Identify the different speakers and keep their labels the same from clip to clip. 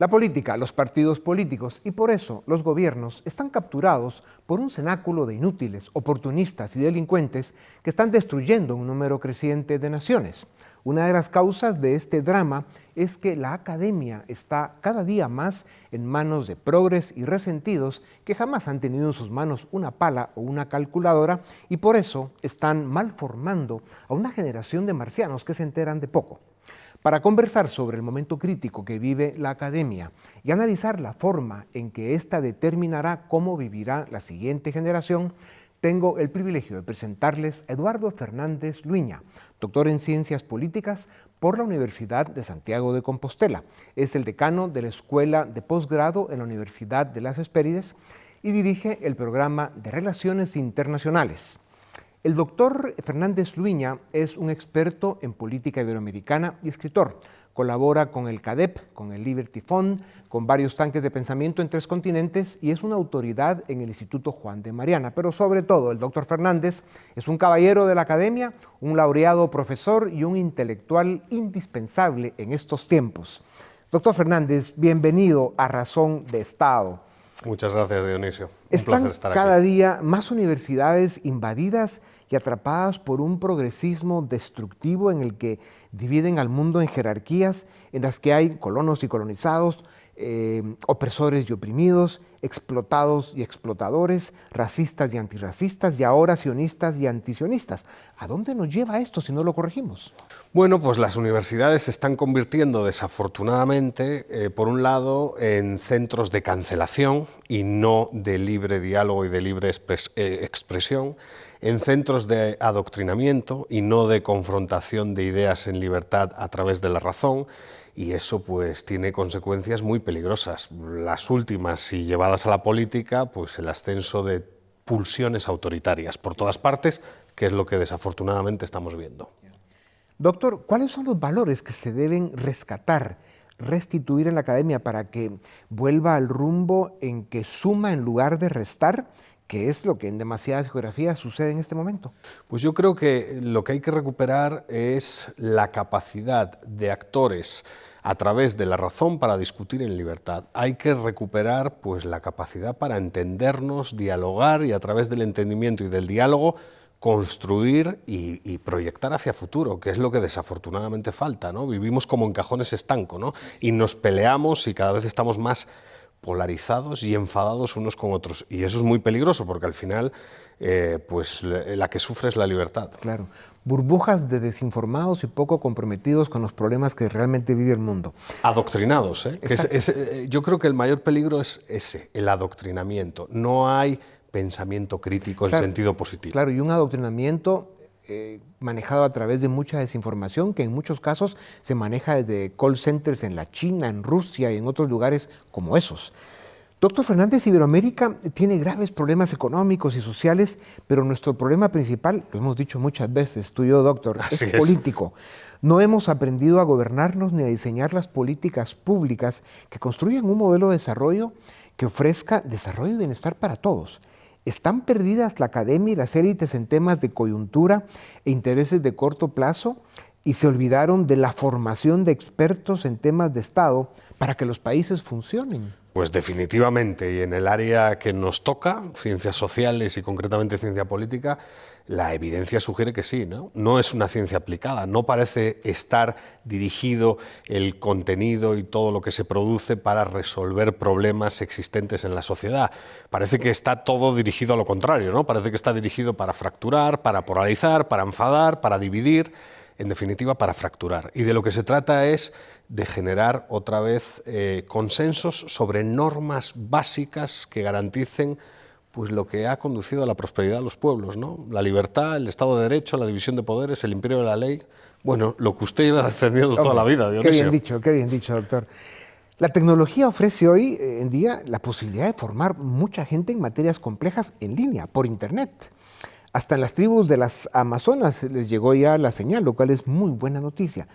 Speaker 1: La política, los partidos políticos y por eso los gobiernos están capturados por un cenáculo de inútiles, oportunistas y delincuentes que están destruyendo un número creciente de naciones. Una de las causas de este drama es que la academia está cada día más en manos de progres y resentidos que jamás han tenido en sus manos una pala o una calculadora y por eso están malformando a una generación de marcianos que se enteran de poco para conversar sobre el momento crítico que vive la academia y analizar la forma en que ésta determinará cómo vivirá la siguiente generación, tengo el privilegio de presentarles a Eduardo Fernández Luña, doctor en Ciencias Políticas por la Universidad de Santiago de Compostela. Es el decano de la Escuela de Posgrado en la Universidad de las Hespérides y dirige el programa de Relaciones Internacionales. El doctor Fernández Luña es un experto en política iberoamericana y escritor. Colabora con el CADEP, con el Liberty Fund, con varios tanques de pensamiento en tres continentes y es una autoridad en el Instituto Juan de Mariana. Pero sobre todo, el doctor Fernández es un caballero de la academia, un laureado profesor y un intelectual indispensable en estos tiempos. Doctor Fernández, bienvenido a Razón de Estado.
Speaker 2: Muchas gracias, Dionisio. Un placer estar cada
Speaker 1: día más universidades invadidas y atrapadas por un progresismo destructivo en el que dividen al mundo en jerarquías en las que hay colonos y colonizados, eh, opresores y oprimidos, explotados y explotadores, racistas y antirracistas, y ahora sionistas y antisionistas. ¿A dónde nos lleva esto si no lo corregimos?
Speaker 2: Bueno, pues las universidades se están convirtiendo desafortunadamente, eh, por un lado, en centros de cancelación y no de libre diálogo y de libre eh, expresión en centros de adoctrinamiento y no de confrontación de ideas en libertad a través de la razón, y eso pues tiene consecuencias muy peligrosas. Las últimas, si llevadas a la política, pues el ascenso de pulsiones autoritarias por todas partes, que es lo que desafortunadamente estamos viendo.
Speaker 1: Doctor, ¿cuáles son los valores que se deben rescatar, restituir en la academia para que vuelva al rumbo en que suma en lugar de restar
Speaker 2: Qué es lo que en demasiadas geografías sucede en este momento. Pues yo creo que lo que hay que recuperar es la capacidad de actores a través de la razón para discutir en libertad. Hay que recuperar pues la capacidad para entendernos, dialogar y a través del entendimiento y del diálogo construir y, proyectar hacia futuro, que es lo que desafortunadamente falta, ¿no? Vivimos como en cajones estanco, ¿no? Y nos peleamos y cada vez estamos más polarizados y enfadados unos con otros. Y eso es muy peligroso porque al final eh, pues la que sufre es la libertad. Claro,
Speaker 1: burbujas de desinformados y poco comprometidos con los problemas que realmente vive el mundo.
Speaker 2: Adoctrinados, ¿eh? eh, yo creo que el mayor peligro es ese, el adoctrinamiento. No hay pensamiento crítico en sentido positivo.
Speaker 1: Claro, y un adoctrinamiento eh, manejado a través de mucha desinformación que en muchos casos se maneja desde call centers en la China, en Rusia y en otros lugares como esos. Doctor Fernández, Iberoamérica tiene graves problemas económicos y sociales, pero nuestro problema principal, lo hemos dicho muchas veces, tú y yo, doctor, es político. No hemos aprendido a gobernarnos ni a diseñar las políticas públicas que construyan un modelo de desarrollo que ofrezca desarrollo y bienestar para todos. ¿Están perdidas la academia y las élites en temas de coyuntura e intereses de corto plazo? y se olvidaron de la formación de expertos en temas de Estado para que los países funcionen.
Speaker 2: Pues definitivamente, y en el área que nos toca, ciencias sociales y concretamente ciencia política, la evidencia sugiere que sí, ¿no? es una ciencia aplicada, no parece estar dirigido el contenido y todo lo que se produce para resolver problemas existentes en la sociedad. Parece que está todo dirigido a lo contrario, ¿no? Parece que está dirigido para fracturar, para polarizar, para enfadar, para dividir en definitiva, para fracturar. Y de lo que se trata es de generar otra vez eh, consensos sobre normas básicas que garanticen pues lo que ha conducido a la prosperidad de los pueblos, ¿no? La libertad, el Estado de Derecho, la división de poderes, el imperio de la ley. Bueno, lo que usted lleva defendiendo toda la vida, Dionisio. Qué bien
Speaker 1: dicho, qué bien dicho, doctor. La tecnología ofrece hoy eh, en día la posibilidad de formar mucha gente en materias complejas en línea, por Internet. Hasta en las tribus de las Amazonas les llegó ya la señal, lo cual es muy buena noticia.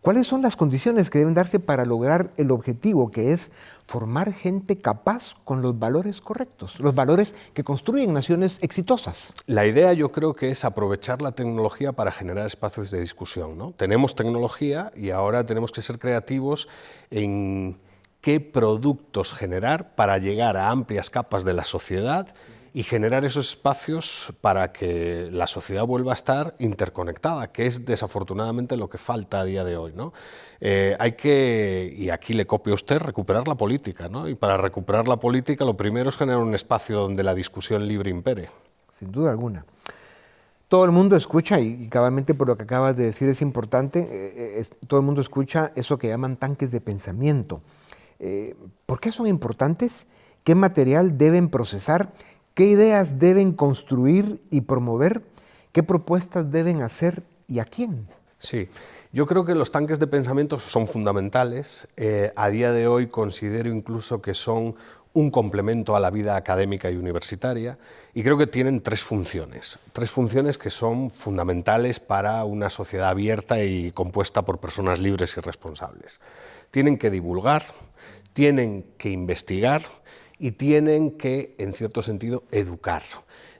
Speaker 1: ¿Cuáles son las condiciones que deben darse para lograr el objetivo, que es formar gente capaz con los valores correctos, los valores que construyen naciones exitosas?
Speaker 2: La idea yo creo que es aprovechar la tecnología para generar espacios de discusión. ¿no? Tenemos tecnología y ahora tenemos que ser creativos en qué productos generar para llegar a amplias capas de la sociedad y generar esos espacios para que la sociedad vuelva a estar interconectada, que es desafortunadamente lo que falta a día de hoy. ¿no? Eh, hay que, y aquí le copio a usted, recuperar la política. Y para recuperar la política lo primero es generar un espacio donde la discusión libre impere.
Speaker 1: Sin duda alguna. Todo el mundo escucha, y, claramente cabalmente por lo que acabas de decir es importante, eh, eh, todo el mundo escucha eso que llaman tanques de pensamiento. ¿Por qué son importantes? ¿Qué material deben procesar? ¿Qué ideas deben construir y promover? ¿Qué propuestas deben hacer y a quién?
Speaker 2: Sí, yo creo que los tanques de pensamiento son fundamentales. Eh, a día de hoy considero incluso que son un complemento a la vida académica y universitaria y creo que tienen tres funciones, tres funciones que son fundamentales para una sociedad abierta y compuesta por personas libres y responsables. Tienen que divulgar, tienen que investigar y tienen que, en cierto sentido, educar.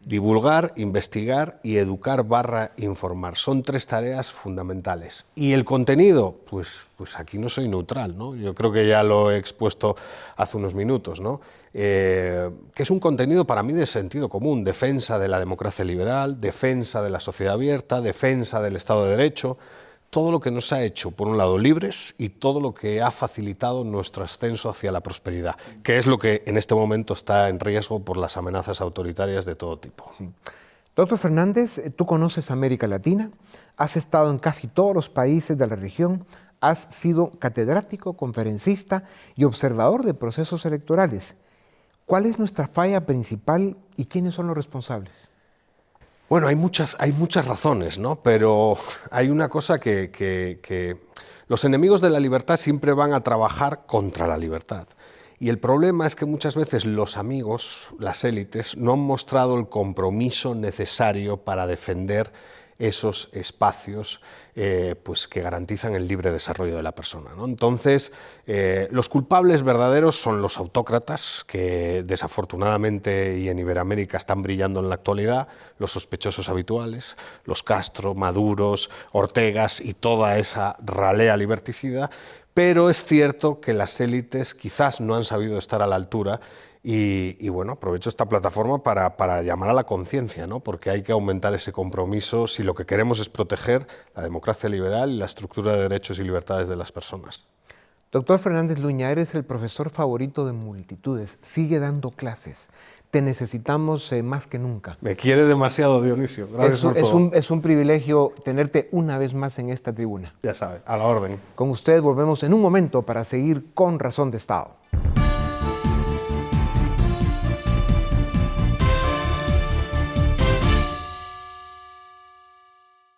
Speaker 2: Divulgar, investigar y educar barra informar. Son tres tareas fundamentales. ¿Y el contenido? Pues, pues aquí no soy neutral, ¿no? Yo creo que ya lo he expuesto hace unos minutos, ¿no? Eh, que es un contenido para mí de sentido común, defensa de la democracia liberal, defensa de la sociedad abierta, defensa del Estado de Derecho, todo lo que nos ha hecho, por un lado, libres y todo lo que ha facilitado nuestro ascenso hacia la prosperidad, que es lo que en este momento está en riesgo por las amenazas autoritarias de todo tipo.
Speaker 1: Doctor Fernández, eh, tú conoces América Latina, has estado en casi todos los países de la región, has sido catedrático, conferencista y observador de procesos electorales. ¿Cuál es nuestra falla principal y quiénes son los responsables?
Speaker 2: Bueno, hay muchas, hay muchas razones, ¿no? Pero hay una cosa que, que, los enemigos de la libertad siempre van a trabajar contra la libertad. Y el problema es que muchas veces los amigos, las élites, no han mostrado el compromiso necesario para defender esos espacios eh, pues que garantizan el libre desarrollo de la persona. ¿no? Entonces, eh, los culpables verdaderos son los autócratas, que desafortunadamente y en Iberoamérica están brillando en la actualidad, los sospechosos habituales, los Castro, Maduros, Ortegas y toda esa ralea liberticida, pero es cierto que las élites quizás no han sabido estar a la altura y, bueno, aprovecho esta plataforma para, para llamar a la conciencia, ¿no? porque hay que aumentar ese compromiso si lo que queremos es proteger la democracia liberal y la estructura de derechos y libertades de las personas.
Speaker 1: Doctor Fernández Luña, eres el profesor favorito de multitudes, sigue dando clases. Te necesitamos eh, más que nunca.
Speaker 2: Me quiere demasiado, Dionisio. Gracias es, por es Un,
Speaker 1: es un privilegio tenerte una vez más en esta tribuna. Ya sabes, a la orden. Con usted volvemos en un momento para seguir con Razón de Estado.